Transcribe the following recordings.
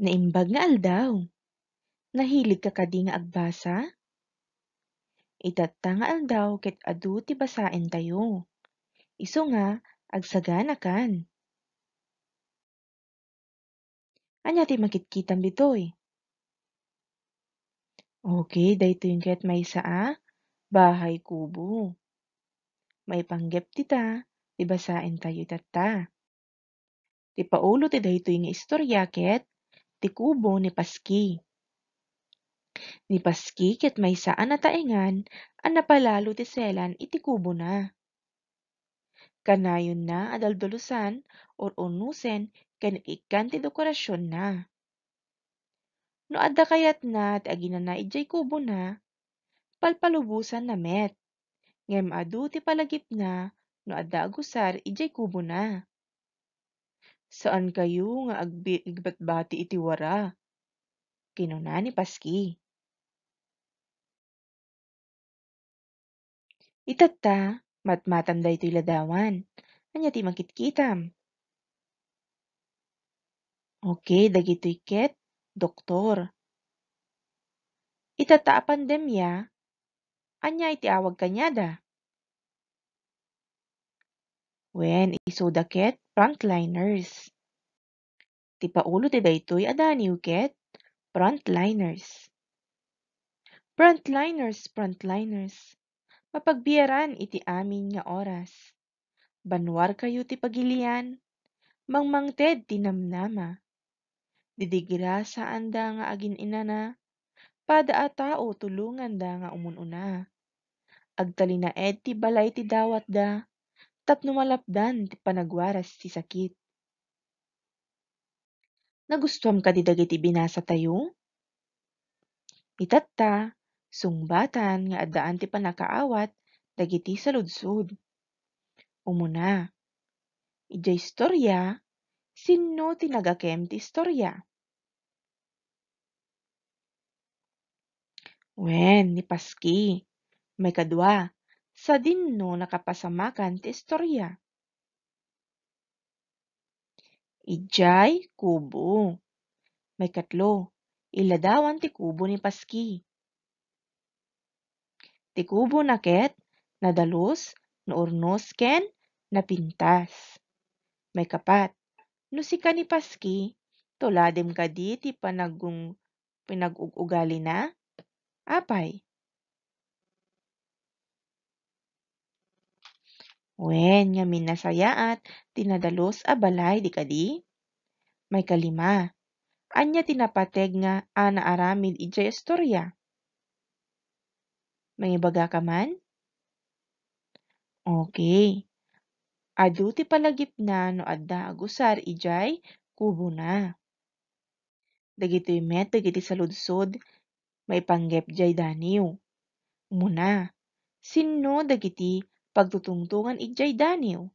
Naimbag nga aldaw. Nahilig ka kadi nga agbasa? Itatta nga aldaw ket adu ti basaen tayo. Iso nga agsagana kan. Anya ti makitkitan bitoy? Okay, dahito yung ket may saa, ah, bahay kubo. May panggep tita, ti basaen tayo tatta. Ti paulo ti dahito yung istorya ket ti kubo ni Paski. Ni Paski ket maysaan na taingan, an napalalo ti selan iti kubo na. Kanayon na adaldulusan or unusen ken ikan ti dekorasyon na. No adda kayat na ti agina na ijay kubo na, palpalubusan na met, ngem adu ti palagip na no adda agusar ijay kubo na. Saan kayo nga agbi iti wara? Kinuna ni Paski. Itatta, matmatam da ito iladawan. Anya ti makitkitam. Okay, dagito iket, doktor. Itata a pandemya, anya iti awag kanyada. Wen, iso daket, Frontliners. Ti paulo ti daytoy adani ket frontliners. Frontliners, frontliners, mapagbiyaran iti amin nga oras. Banwar kayo ti pagilian, mangmangted ti namnama. Didigira sa anda nga agin inana, pada a tao tulungan da nga umununa. Agtalinaed ti balay ti dawat da, tat numalapdan ti panagwaras si sakit. Nagustuhan ka di dagiti binasa tayo? Itatta, sungbatan nga addaan ti panakaawat dagiti saludsud. Umuna, ijay istorya, sinno tinagakem ti istorya? Wen, ni Paski, may kadwa, sa dinno nakapasamakan ti istorya. Ijay kubo. May katlo, iladawan ti kubo ni Paski. Ti kubo naket, nadalos, noornos ken, napintas. May kapat, nusika ni Paski, tuladem ka di ti panagong pinagugugali na, apay, Wen nga minasayaat, tinadalos abalay balay di kadi? May kalima. Anya tinapateg nga ana aramid ijay istorya. May baga ka man? Okay. Adu ti palagip na no adda agusar ijay kubo na. Dagitoy met dagiti saludsod may panggep jay daniw. Muna, sino dagiti pagtutungtungan ijay daniw.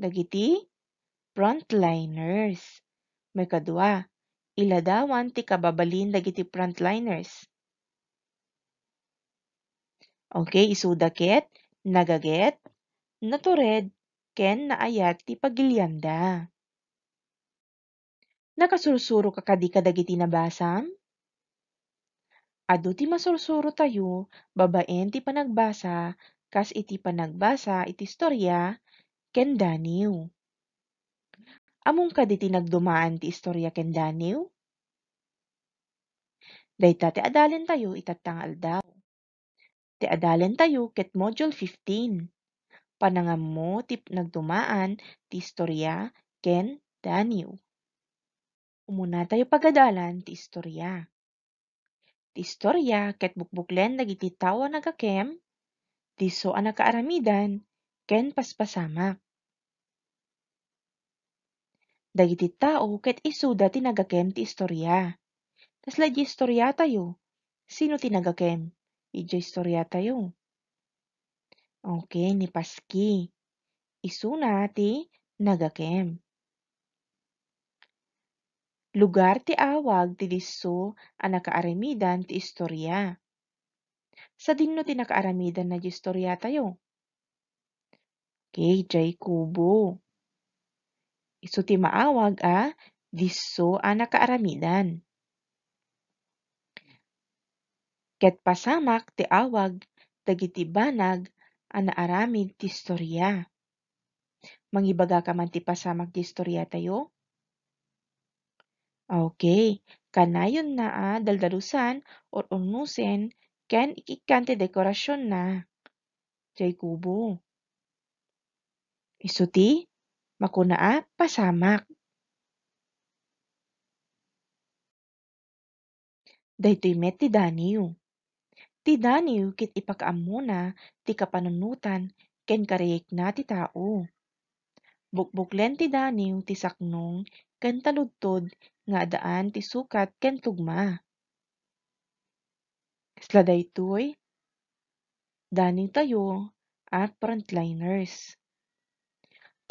Dagiti, frontliners. May kadua, iladawan ti kababalin dagiti frontliners. Okay, isudaket, nagaget, natured, ken naayat ti pagilyanda. Nakasursuro ka kadika dagiti nabasam? Adu ti masursuro tayo, babaen ti panagbasa, kas iti panagbasa iti istorya ken Daniel. Among kaditi nagdumaan ti istorya ken Daniel? Dayta ti adalen tayo itatangal daw. Ti adalen tayo ket module 15. Panangammo ti nagdumaan ti istorya ken Daniel. Umuna tayo pagadalan ti istorya. Ti istorya ket bukbuklen dagiti tawa nagakem diso anak kaaramidan, ken paspasamak. Dagiti tao ket isuda tinagakem ti istorya. Tasla di istorya tayo. Sino tinagakem? Iti istorya tayo. Okay, ni Paski. Isu na ti nagakem. Lugar ti awag ti diso a nakaaramidan ti istorya sa dinnotin akaramidana gistoriyatayo. Kay jay kubo. Isu ti maawag a ah, diso a nakaaramidan. Ket pasamak ti awag dagiti banag a naaramid ti istorya. Mangibaga ka man ti pasamak ti istorya tayo? Okay, kanayon na a ah, daldalusan or unusin ken ikikante dekorasyon na. Jay kubo. Isuti, makunaa, pasamak. Daytoy met ti Daniel. Ti Daniel kit ipakaamuna ti kapanunutan ken karayek na ti tao. Bukbuklen ti Daniel ti saknong ken taludtod nga daan ti sukat ken tugma. Sila daytoy, daning tayo, at frontliners.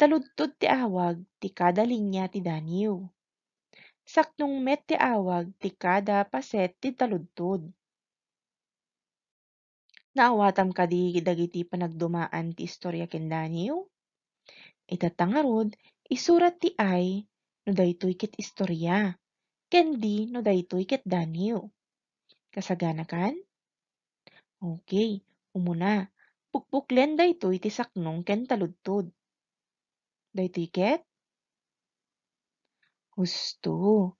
Taludtod ti awag ti kada linya ti Daniel. Saknong met ti awag ti kada paset ti taludtod. Naawatam kadi dagiti panagdumaan ti istorya ken Daniel? Itatangarod, isurat ti ay no daytoy ket istorya, ken di no daytoy ket Daniel. Kasaganakan? Okay, umuna. Pukpuklen daytoy ti saknong ken taludtod. Daytoy ket? Husto.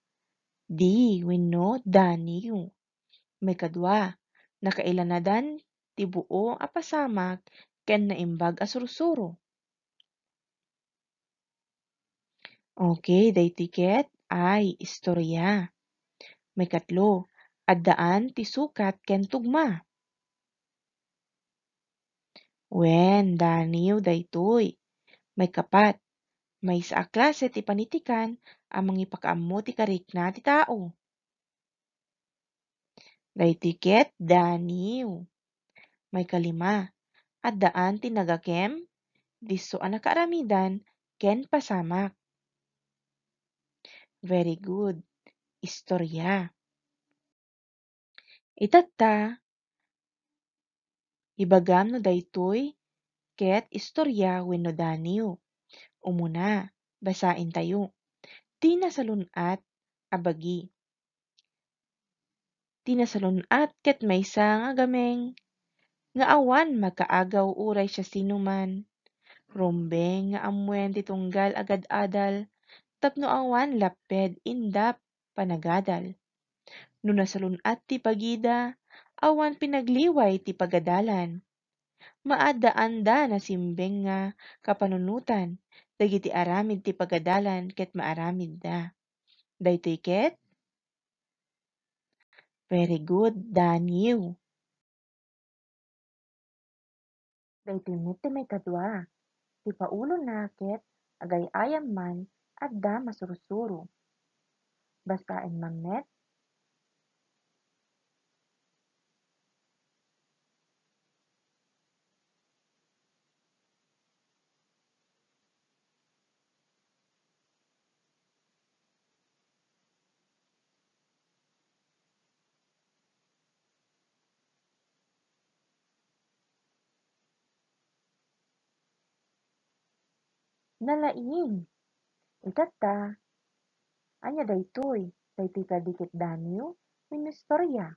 Di wenno daniw. May kadwa, nakailanadan ti buo a ken naimbag a sursuro. Okay, daytoy ket ay istorya. May katlo, addaan ti sukat ken tugma. Wen daniw daytoy may kapat maysa a klase ti panitikan a mangipakaammo ti karikna ti tao. Daytoy ket daniw may kalima addaan ti nagakem diso a nakaaramidan ken pasamak. Very good, istorya. Itatta, Ibagam no daytoy, ket istorya wenno daniw. Umuna, basain tayo. Tinasalunat, abagi. Tinasalunat ket maysa nga gameng, nga awan makaagaw uray siya sinuman. Rumbeng nga amwen titunggal agad-adal, tapno awan laped indap panagadal. Nunasalunat ti pagida, awan pinagliway ti pagadalan. Maadaan da na simbeng nga kapanunutan, dagiti aramid ti pagadalan ket maaramid da. Daytoy ket? Very good, Daniel. Daytoy ti may kadwa, ti paulo na ket agayayam man, at da masurusuro. Basain mamet, nalain. Itatta, anya daytoy, daytoy kadikit danyo, ministorya.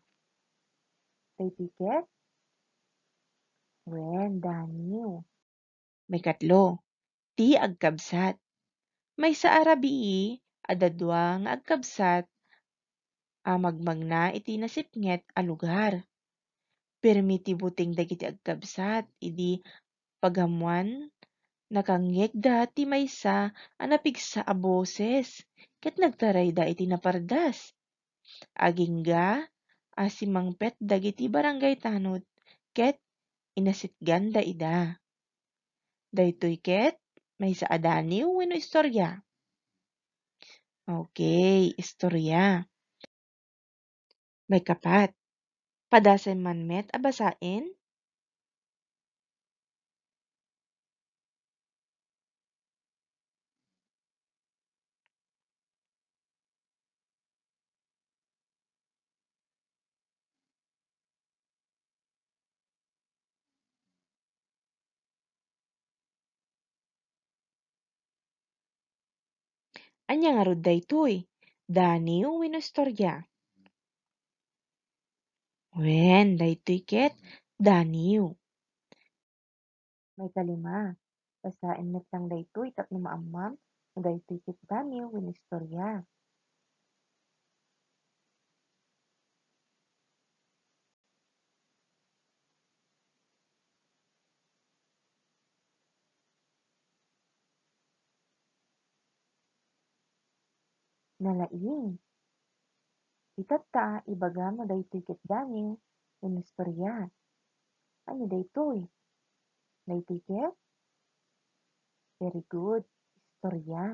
Daytoy ket, wen danyo. May katlo, ti agkabsat. May sa Arabii, adadwa nga agkabsat, amagmag na iti nasipnget a lugar. Permitibuting dagiti agkabsat, idi pagamuan da ti maysa a napigsa a boses ket nagtarayda iti napardas. Agingga a simangpet dagiti barangay tanod ket inasidgan da ida. Daytoy ket maysa adaniw wenno istorya. Okay, istorya. May kapat, padasen man met a basaen Anya nga rod daytoy, Dani uwin no istorya. Wen, daytoy ket, Daniw. May kalima. Basain met lang daytoy tapno maammam no daytoy ket Daniw wen istorya. nalaing itatta ibagamo daytoy ket unes parya. Ano daytoy? Daytoy ket? Very good. Istorya.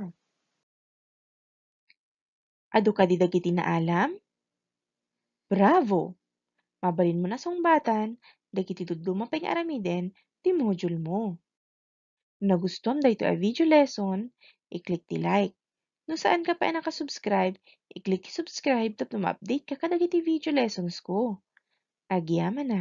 Adu ka di na alam? Bravo! Mabalin mo na songbatan, dagiti tudlo mapay aramiden, ti module mo. Nagustuhan dayto a video lesson, i-click ti like. Kung saan ka pa nakasubscribe, i-click subscribe tapos ma-update ka kada video lessons ko. Agyaman na!